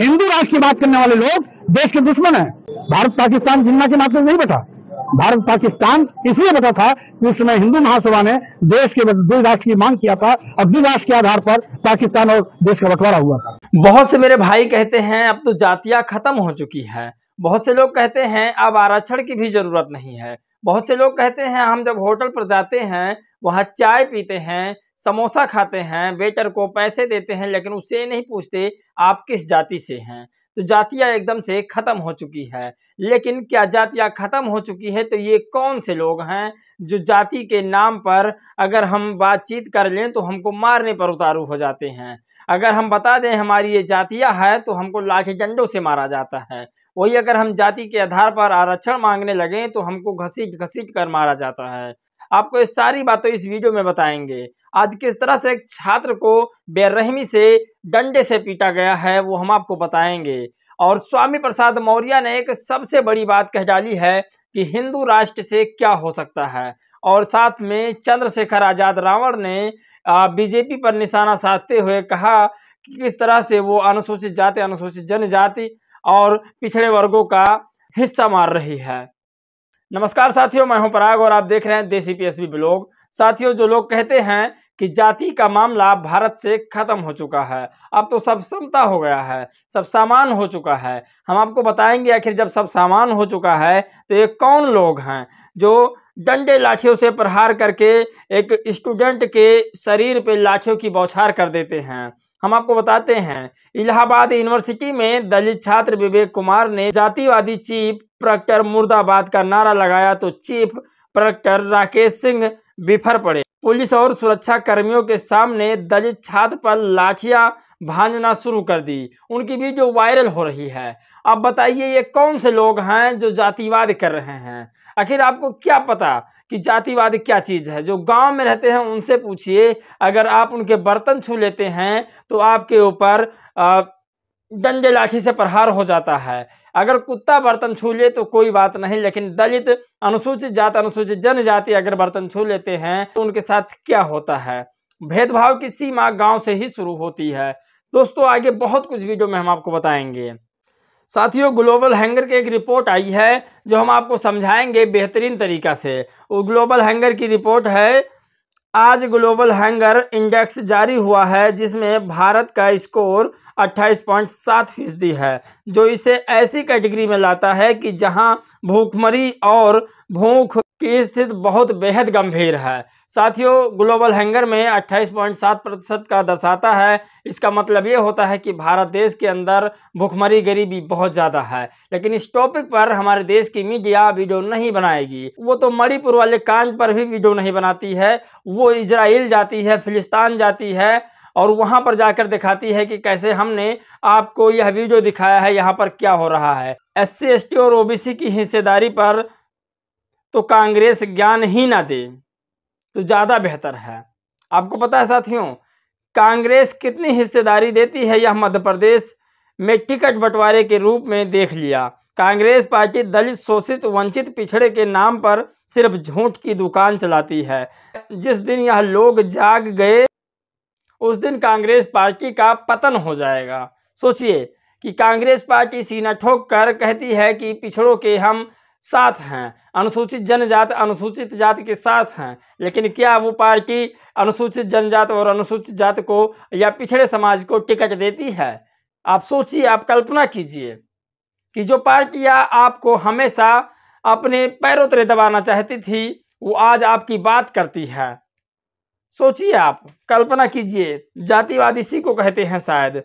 हिंदू राष्ट्र की बात करने वाले लोग देश के दुश्मन हैं भारत पाकिस्तान जिन्ना के माध्यम नहीं बैठा भारत पाकिस्तान इसलिए बता था कि उस समय हिंदू महासभा ने देश के दो राष्ट्र की मांग किया था और दो राष्ट्र के आधार पर पाकिस्तान और देश का बंटवारा हुआ था बहुत से मेरे भाई कहते हैं अब तो जातियां खत्म हो चुकी है बहुत से लोग कहते हैं अब आरक्षण की भी जरूरत नहीं है बहुत से लोग कहते हैं हम जब होटल पर जाते हैं वहाँ चाय पीते हैं समोसा खाते हैं वेटर को पैसे देते हैं लेकिन उससे नहीं पूछते आप किस जाति से हैं तो जातिया एकदम से ख़त्म हो चुकी है लेकिन क्या जातिया ख़त्म हो चुकी है तो ये कौन से लोग हैं जो जाति के नाम पर अगर हम बातचीत कर लें तो हमको मारने पर उतारू हो जाते हैं अगर हम बता दें हमारी ये जातियाँ है तो हमको लाठी डंडों से मारा जाता है वही अगर हम जाति के आधार पर आरक्षण मांगने लगें तो हमको घसीट घसीट कर मारा जाता है आपको ये सारी बातें इस वीडियो में बताएंगे आज किस तरह से एक छात्र को बेरहमी से डंडे से पीटा गया है वो हम आपको बताएंगे और स्वामी प्रसाद मौर्य ने एक सबसे बड़ी बात कह डाली है कि हिंदू राष्ट्र से क्या हो सकता है और साथ में चंद्रशेखर आज़ाद रावण ने बीजेपी पर निशाना साधते हुए कहा कि किस तरह से वो अनुसूचित जाति अनुसूचित जनजाति और पिछड़े वर्गों का हिस्सा मार रही है नमस्कार साथियों मैं हूं पराग और आप देख रहे हैं देसी पीएसबी ब्लॉग साथियों जो लोग कहते हैं कि जाति का मामला भारत से खत्म हो चुका है अब तो सब समता हो गया है सब सामान हो चुका है हम आपको बताएंगे आखिर जब सब सामान हो चुका है तो ये कौन लोग हैं जो डंडे लाठियों से प्रहार करके एक स्टूडेंट के शरीर पे लाठियों की बौछार कर देते हैं हम आपको बताते हैं इलाहाबाद यूनिवर्सिटी में दलित छात्र विवेक कुमार ने जातिवादी चीफ प्रक्टर मुर्दाबाद का नारा लगाया तो चीफ प्रक्टर राकेश सिंह बिफर पड़े पुलिस और सुरक्षा कर्मियों के सामने दलित छात्र पर लाठिया भांजना शुरू कर दी उनकी वीडियो वायरल हो रही है अब बताइए ये कौन से लोग हैं जो जातिवाद कर रहे हैं आखिर आपको क्या पता कि जातिवाद क्या चीज़ है जो गांव में रहते हैं उनसे पूछिए अगर आप उनके बर्तन छू लेते हैं तो आपके ऊपर डंडे लाठी से प्रहार हो जाता है अगर कुत्ता बर्तन छू ले तो कोई बात नहीं लेकिन दलित अनुसूचित जाति अनुसूचित जनजाति अगर बर्तन छू लेते हैं तो उनके साथ क्या होता है भेदभाव की सीमा गाँव से ही शुरू होती है दोस्तों आगे बहुत कुछ वीडियो में हम आपको बताएंगे साथियों ग्लोबल हैंगर की एक रिपोर्ट आई है जो हम आपको समझाएंगे बेहतरीन तरीक़ा से वो ग्लोबल हैंगर की रिपोर्ट है आज ग्लोबल हैंगर इंडेक्स जारी हुआ है जिसमें भारत का स्कोर 28.7 फीसदी है जो इसे ऐसी कैटेगरी में लाता है कि जहां भूखमरी और भूख की स्थिति बहुत बेहद गंभीर है साथियों ग्लोबल हैंगर में 28.7 प्रतिशत का दर्शाता है इसका मतलब ये होता है कि भारत देश के अंदर भुखमरी गरीबी बहुत ज़्यादा है लेकिन इस टॉपिक पर हमारे देश की मीडिया वीडियो नहीं बनाएगी वो तो मणिपुर वाले कांड पर भी वीडियो नहीं बनाती है वो इसराइल जाती है फिलिस्तान जाती है और वहाँ पर जाकर दिखाती है कि कैसे हमने आपको यह वीडियो दिखाया है यहाँ पर क्या हो रहा है एस सी और ओ की हिस्सेदारी पर तो कांग्रेस ज्ञान ही ना दे तो ज़्यादा बेहतर है आपको पता है साथियों कांग्रेस कितनी हिस्सेदारी देती है यह मध्य प्रदेश में टिकट बंटवारे के रूप में देख लिया कांग्रेस पार्टी दलित शोषित वंचित पिछड़े के नाम पर सिर्फ झूठ की दुकान चलाती है जिस दिन यह लोग जाग गए उस दिन कांग्रेस पार्टी का पतन हो जाएगा सोचिए कि कांग्रेस पार्टी सीना ठोक कर कहती है कि पिछड़ों के हम साथ हैं अनुसूचित जनजाति अनुसूचित जाति के साथ हैं लेकिन क्या वो पार्टी अनुसूचित जनजाति और अनुसूचित जाति को या पिछड़े समाज को टिकट देती है आप सोचिए आप कल्पना कीजिए कि जो पार्टियाँ आपको हमेशा अपने पैरों तले दबाना चाहती थी वो आज आपकी बात करती है सोचिए आप कल्पना कीजिए जातिवाद इसी को कहते हैं शायद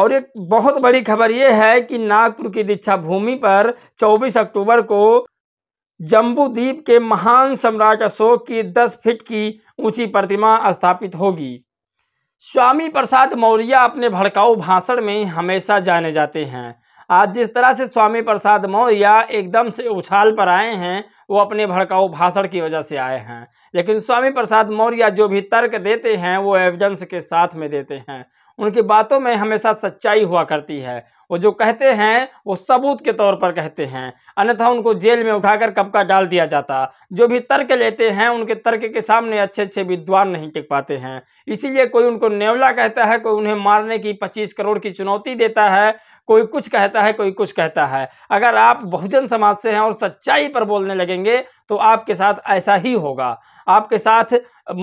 और एक बहुत बड़ी खबर ये है कि नागपुर की दीक्षा भूमि पर 24 अक्टूबर को जम्बूद्वीप के महान सम्राट अशोक की 10 फीट की ऊंची प्रतिमा स्थापित होगी स्वामी प्रसाद मौर्य अपने भड़काऊ भाषण में हमेशा जाने जाते हैं आज जिस तरह से स्वामी प्रसाद मौर्य एकदम से उछाल पर आए हैं वो अपने भड़काऊ भाषण की वजह से आए हैं लेकिन स्वामी प्रसाद मौर्य जो भी तर्क देते हैं वो एविडेंस के साथ में देते हैं उनकी बातों में हमेशा सच्चाई हुआ करती है वो जो कहते हैं वो सबूत के तौर पर कहते हैं अन्यथा उनको जेल में उठाकर कपका डाल दिया जाता जो भी तर्क लेते हैं उनके तर्क के सामने अच्छे अच्छे विद्वान नहीं टिक पाते हैं इसीलिए कोई उनको नेवला कहता है कोई उन्हें मारने की पच्चीस करोड़ की चुनौती देता है कोई कुछ कहता है कोई कुछ कहता है अगर आप बहुजन समाज से हैं और सच्चाई पर बोलने लगेंगे तो आपके साथ ऐसा ही होगा आपके साथ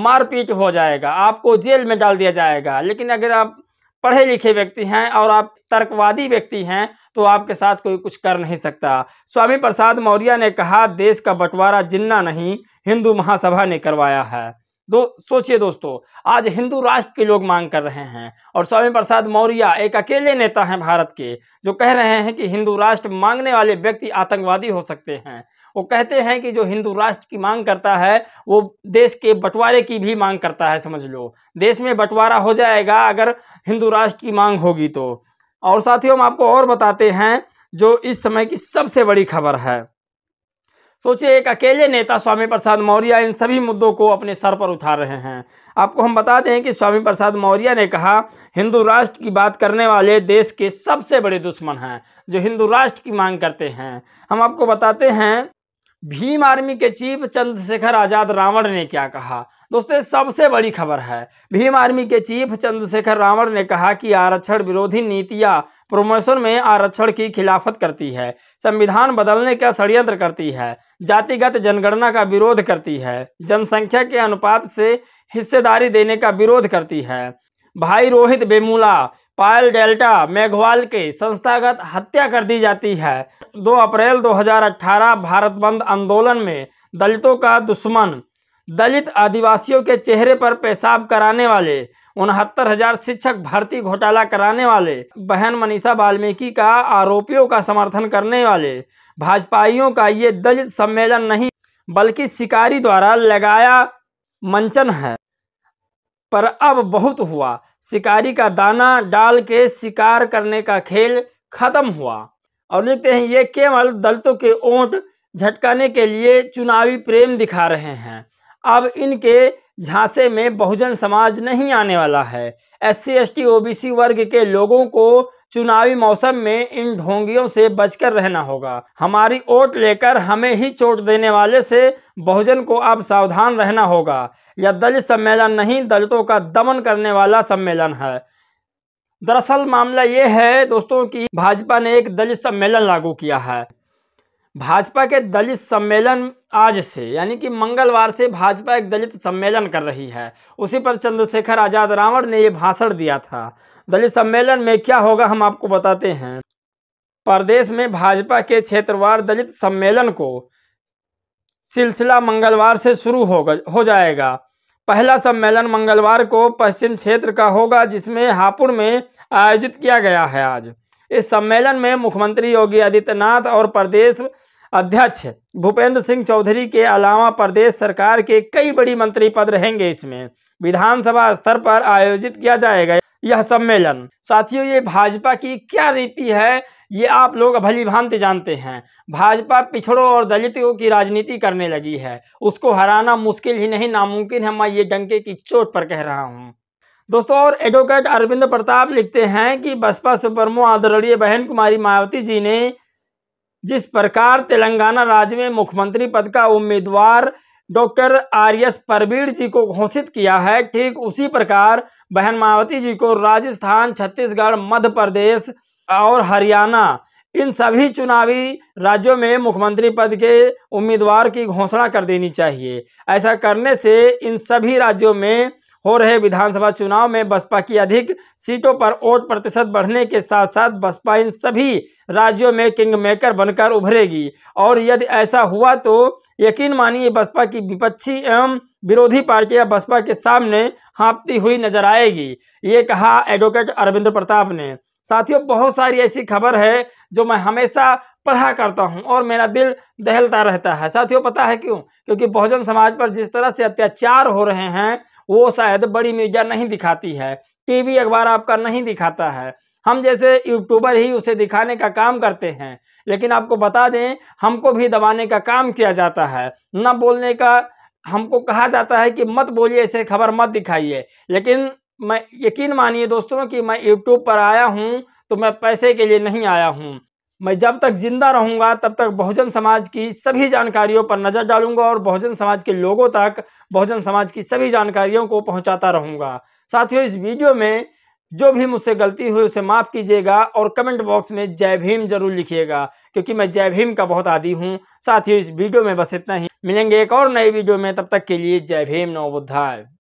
मारपीट हो जाएगा आपको जेल में डाल दिया जाएगा लेकिन अगर आप पढ़े लिखे व्यक्ति हैं और आप तर्कवादी व्यक्ति हैं तो आपके साथ कोई कुछ कर नहीं सकता स्वामी प्रसाद मौर्य ने कहा देश का बंटवारा जिन्ना नहीं हिंदू महासभा ने करवाया है दो सोचिए दोस्तों आज हिंदू राष्ट्र के लोग मांग कर रहे हैं और स्वामी प्रसाद मौर्य एक अकेले नेता हैं भारत के जो कह रहे हैं कि हिंदू राष्ट्र मांगने वाले व्यक्ति आतंकवादी हो सकते हैं वो कहते हैं कि जो हिंदू राष्ट्र की मांग करता है वो देश के बंटवारे की भी मांग करता है समझ लो देश में बंटवारा हो जाएगा अगर हिंदू राष्ट्र की मांग होगी तो और साथियों हम आपको और बताते हैं जो इस समय की सबसे बड़ी खबर है सोचिए एक अकेले नेता स्वामी प्रसाद मौर्य इन सभी मुद्दों को अपने सर पर उठा रहे हैं आपको हम बताते हैं कि स्वामी प्रसाद मौर्य ने कहा हिंदू राष्ट्र की बात करने वाले देश के सबसे बड़े दुश्मन हैं जो हिंदू राष्ट्र की मांग करते हैं हम आपको बताते हैं भीम आर्मी के चीफ चंद्रशेखर आजाद रावण ने क्या कहा दोस्तों सबसे बड़ी खबर है भीम आर्मी के चीफ चंद्रशेखर रावण ने कहा कि आरक्षण विरोधी नीतियां प्रमोशन में आरक्षण की खिलाफत करती है संविधान बदलने का षड्यंत्र करती है जातिगत जनगणना का विरोध करती है जनसंख्या के अनुपात से हिस्सेदारी देने का विरोध करती है भाई रोहित बेमूला पायल डेल्टा मेघवाल के संस्थागत हत्या कर दी जाती है 2 अप्रैल 2018 भारत बंद आंदोलन में दलितों का दुश्मन दलित आदिवासियों के चेहरे पर पेशाब कराने वाले उनहत्तर हजार शिक्षक भर्ती घोटाला कराने वाले बहन मनीषा वाल्मीकि का आरोपियों का समर्थन करने वाले भाजपाइयों का ये दलित सम्मेलन नहीं बल्कि शिकारी द्वारा लगाया मंचन है पर अब बहुत हुआ शिकारी का दाना डाल के शिकार करने का खेल खत्म हुआ और लिखते हैं ये केवल दलितों के ओट झटकाने के लिए चुनावी प्रेम दिखा रहे हैं अब इनके झांसे में बहुजन समाज नहीं आने वाला है S C S T O B C वर्ग के लोगों को चुनावी मौसम में इन ढोंगियों से बचकर रहना होगा हमारी वोट लेकर हमें ही चोट देने वाले से बहुजन को अब सावधान रहना होगा यह दलित सम्मेलन नहीं दलितों का दमन करने वाला सम्मेलन है दरअसल मामला ये है दोस्तों कि भाजपा ने एक दलित सम्मेलन लागू किया है भाजपा के दलित सम्मेलन आज से यानी कि मंगलवार से भाजपा एक दलित सम्मेलन कर रही है उसी पर चंद्रशेखर आज़ाद रावण ने ये भाषण दिया था दलित सम्मेलन में क्या होगा हम आपको बताते हैं प्रदेश में भाजपा के क्षेत्रवार दलित सम्मेलन को सिलसिला मंगलवार से शुरू होगा हो जाएगा पहला सम्मेलन मंगलवार को पश्चिम क्षेत्र का होगा जिसमें हापुड़ में आयोजित किया गया है आज इस सम्मेलन में मुख्यमंत्री योगी आदित्यनाथ और प्रदेश अध्यक्ष भूपेंद्र सिंह चौधरी के अलावा प्रदेश सरकार के कई बड़ी मंत्री पद रहेंगे इसमें विधानसभा स्तर पर आयोजित किया जाएगा यह सम्मेलन साथियों ये भाजपा की क्या रीति है ये आप लोग भली भांति जानते हैं भाजपा पिछड़ों और दलितों की राजनीति करने लगी है उसको हराना मुश्किल ही नहीं नामुमकिन है मैं ये डंके की चोट पर कह रहा हूँ दोस्तों और एडवोकेट अरविंद प्रताप लिखते हैं कि बसपा सुप्रमो आदरणीय बहन कुमारी मायावती जी ने जिस प्रकार तेलंगाना राज्य में मुख्यमंत्री पद का उम्मीदवार doctor R S Parveer ji को घोषित किया है ठीक उसी प्रकार बहन मायावती जी को राजस्थान छत्तीसगढ़ मध्य प्रदेश और हरियाणा इन सभी चुनावी राज्यों में मुख्यमंत्री पद के उम्मीदवार की घोषणा कर देनी चाहिए ऐसा करने से इन सभी राज्यों में हो रहे विधानसभा चुनाव में बसपा की अधिक सीटों पर वोट प्रतिशत बढ़ने के साथ साथ बसपा इन सभी राज्यों में किंग मेकर बनकर उभरेगी और यदि ऐसा हुआ तो यकीन मानिए बसपा की विपक्षी एवं विरोधी पार्टियां बसपा के सामने हाँपती हुई नजर आएगी ये कहा एडवोकेट अरविंद प्रताप ने साथियों बहुत सारी ऐसी खबर है जो मैं हमेशा पढ़ा करता हूँ और मेरा दिल दहलता रहता है साथियों पता है क्यों क्योंकि बहुजन समाज पर जिस तरह से अत्याचार हो रहे हैं वो शायद बड़ी मीडिया नहीं दिखाती है टीवी अखबार आपका नहीं दिखाता है हम जैसे यूट्यूबर ही उसे दिखाने का काम करते हैं लेकिन आपको बता दें हमको भी दबाने का काम किया जाता है न बोलने का हमको कहा जाता है कि मत बोलिए ऐसे खबर मत दिखाइए लेकिन मैं यकीन मानिए दोस्तों कि मैं यूट्यूब पर आया हूँ तो मैं पैसे के लिए नहीं आया हूँ मैं जब तक जिंदा रहूंगा तब तक बहुजन समाज की सभी जानकारियों पर नज़र डालूंगा और बहुजन समाज के लोगों तक बहुजन समाज की सभी जानकारियों को पहुंचाता रहूंगा साथियों इस वीडियो में जो भी मुझसे गलती हुई उसे माफ़ कीजिएगा और कमेंट बॉक्स में जय भीम जरूर लिखिएगा क्योंकि मैं जय भीम का बहुत आदि हूँ साथियों इस वीडियो में बस इतना ही मिलेंगे एक और नए वीडियो में तब तक के लिए जय भीम नवबुद्धाय